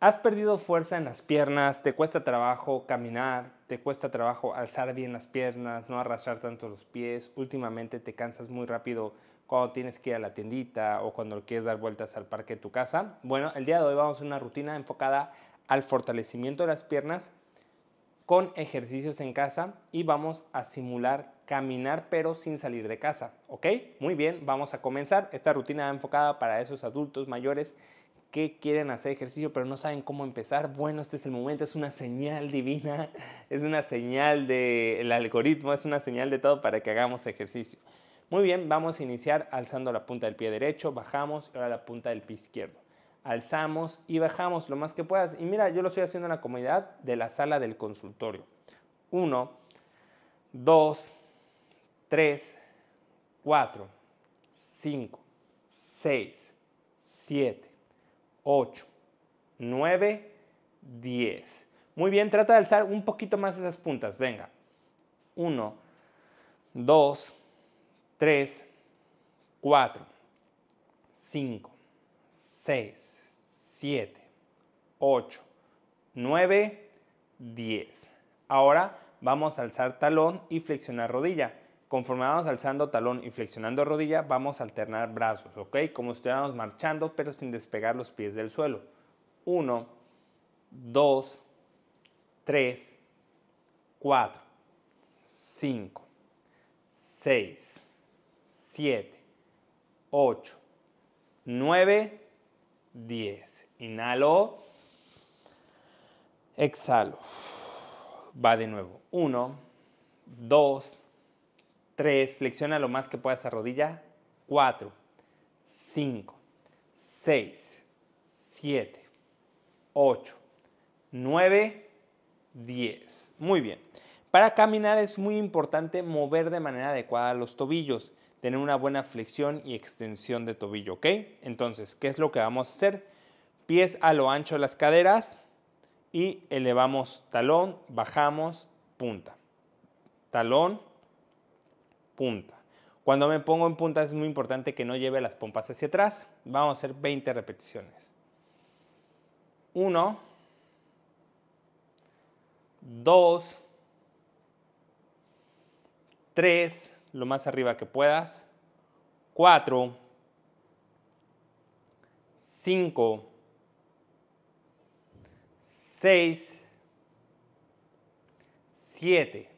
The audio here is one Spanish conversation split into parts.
¿Has perdido fuerza en las piernas? ¿Te cuesta trabajo caminar? ¿Te cuesta trabajo alzar bien las piernas? ¿No arrastrar tanto los pies? Últimamente te cansas muy rápido cuando tienes que ir a la tiendita o cuando quieres dar vueltas al parque de tu casa. Bueno, el día de hoy vamos a una rutina enfocada al fortalecimiento de las piernas con ejercicios en casa y vamos a simular caminar pero sin salir de casa. ¿Ok? Muy bien, vamos a comenzar. Esta rutina enfocada para esos adultos mayores que quieren hacer ejercicio pero no saben cómo empezar, bueno, este es el momento, es una señal divina, es una señal del algoritmo, es una señal de todo para que hagamos ejercicio. Muy bien, vamos a iniciar alzando la punta del pie derecho, bajamos y ahora la punta del pie izquierdo. Alzamos y bajamos lo más que puedas. Y mira, yo lo estoy haciendo en la comodidad de la sala del consultorio. Uno, dos, tres, cuatro, cinco, seis, siete. 8, 9, 10. Muy bien, trata de alzar un poquito más esas puntas. Venga. 1, 2, 3, 4, 5, 6, 7, 8, 9, 10. Ahora vamos a alzar talón y flexionar rodilla. Conforme vamos alzando talón y flexionando rodilla, vamos a alternar brazos, ¿ok? Como si estuviéramos marchando, pero sin despegar los pies del suelo. Uno, dos, tres, cuatro, cinco, seis, siete, ocho, nueve, diez. Inhalo. Exhalo. Va de nuevo. Uno, dos... 3. Flexiona lo más que puedas a rodilla. 4, 5, 6, 7, 8, 9, 10. Muy bien. Para caminar es muy importante mover de manera adecuada los tobillos, tener una buena flexión y extensión de tobillo, ¿ok? Entonces, ¿qué es lo que vamos a hacer? Pies a lo ancho de las caderas y elevamos talón, bajamos, punta. Talón, punta. Cuando me pongo en punta es muy importante que no lleve las pompas hacia atrás. Vamos a hacer 20 repeticiones. 1, 2, 3, lo más arriba que puedas. 4, 5, 6, 7.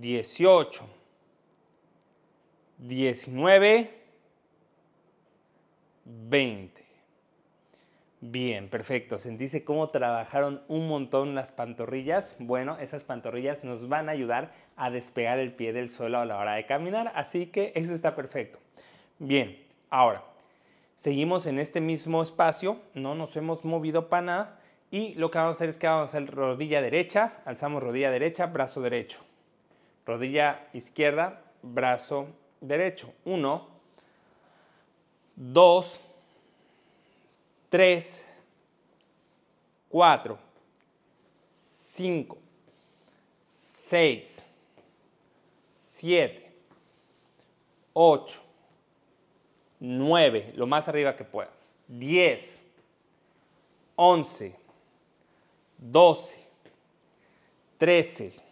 18, 19, 20. Bien, perfecto. dice cómo trabajaron un montón las pantorrillas? Bueno, esas pantorrillas nos van a ayudar a despegar el pie del suelo a la hora de caminar, así que eso está perfecto. Bien, ahora, seguimos en este mismo espacio, no nos hemos movido para nada y lo que vamos a hacer es que vamos a hacer rodilla derecha, alzamos rodilla derecha, brazo derecho rodilla izquierda, brazo derecho. 1, 2, 3, 4, 5, 6, 7, 8, 9, lo más arriba que puedas, 10, 11, 12, 13,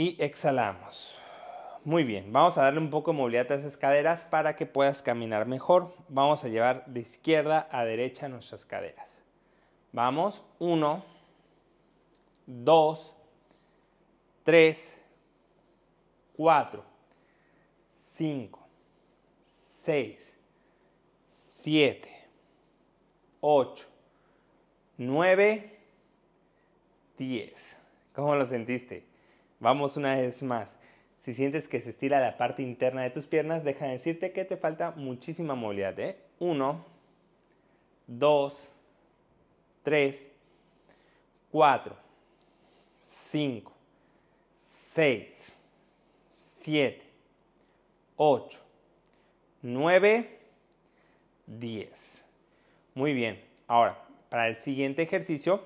y exhalamos. Muy bien, vamos a darle un poco de movilidad a esas caderas para que puedas caminar mejor. Vamos a llevar de izquierda a derecha nuestras caderas. Vamos, 1, 2, 3, 4, 5, 6, 7, 8, 9, 10. ¿Cómo lo sentiste? Vamos una vez más. Si sientes que se estira la parte interna de tus piernas, deja de decirte que te falta muchísima movilidad. ¿eh? Uno, dos, tres, cuatro, cinco, seis, siete, ocho, nueve, diez. Muy bien. Ahora, para el siguiente ejercicio,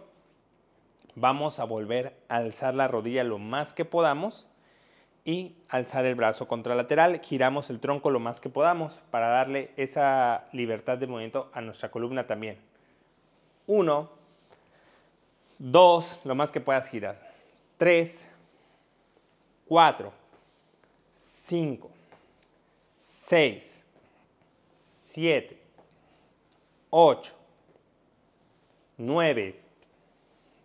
vamos a volver a alzar la rodilla lo más que podamos y alzar el brazo contralateral. Giramos el tronco lo más que podamos para darle esa libertad de movimiento a nuestra columna también. Uno, dos, lo más que puedas girar. Tres, cuatro, cinco, seis, siete, ocho, nueve,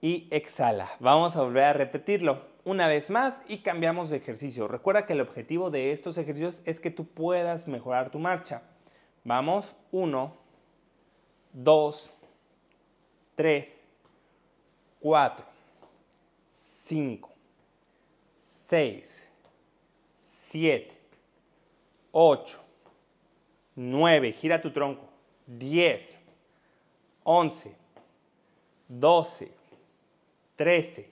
y exhala. Vamos a volver a repetirlo una vez más y cambiamos de ejercicio. Recuerda que el objetivo de estos ejercicios es que tú puedas mejorar tu marcha. Vamos, 1, 2, 3, 4, 5, 6, 7, 8, 9, gira tu tronco, 10, 11, 12, 13,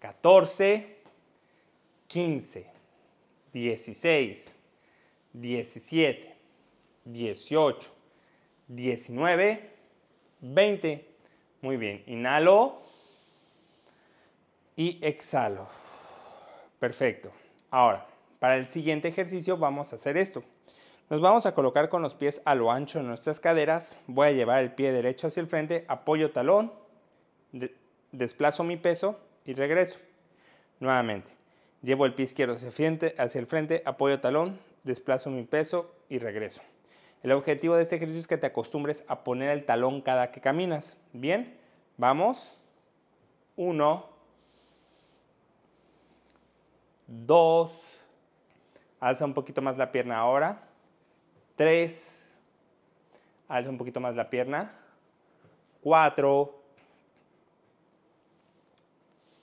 14, 15, 16, 17, 18, 19, 20. Muy bien, inhalo y exhalo. Perfecto. Ahora, para el siguiente ejercicio vamos a hacer esto. Nos vamos a colocar con los pies a lo ancho de nuestras caderas. Voy a llevar el pie derecho hacia el frente, apoyo talón, desplazo mi peso y regreso. Nuevamente, llevo el pie izquierdo hacia, el frente, apoyo talón, desplazo mi peso y regreso. El objetivo de este ejercicio es que te acostumbres a poner el talón cada que caminas. Bien, vamos. Uno. Dos. Alza un poquito más la pierna ahora. Tres. Alza un poquito más la pierna. Cuatro.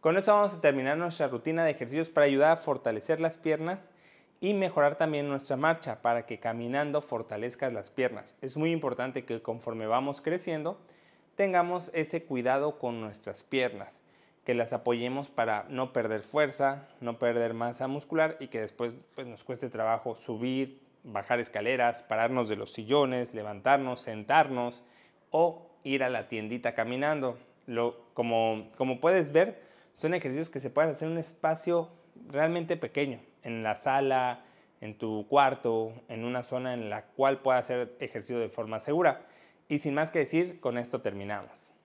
Con eso vamos a terminar nuestra rutina de ejercicios para ayudar a fortalecer las piernas y mejorar también nuestra marcha para que caminando fortalezcas las piernas. Es muy importante que conforme vamos creciendo tengamos ese cuidado con nuestras piernas, que las apoyemos para no perder fuerza, no perder masa muscular y que después pues, nos cueste trabajo subir, bajar escaleras, pararnos de los sillones, levantarnos, sentarnos o ir a la tiendita caminando. como puedes ver, son ejercicios que se pueden hacer en un espacio realmente pequeño, en la sala, en tu cuarto, en una zona en la cual puedas hacer ejercicio de forma segura. Y sin más que decir, con esto terminamos.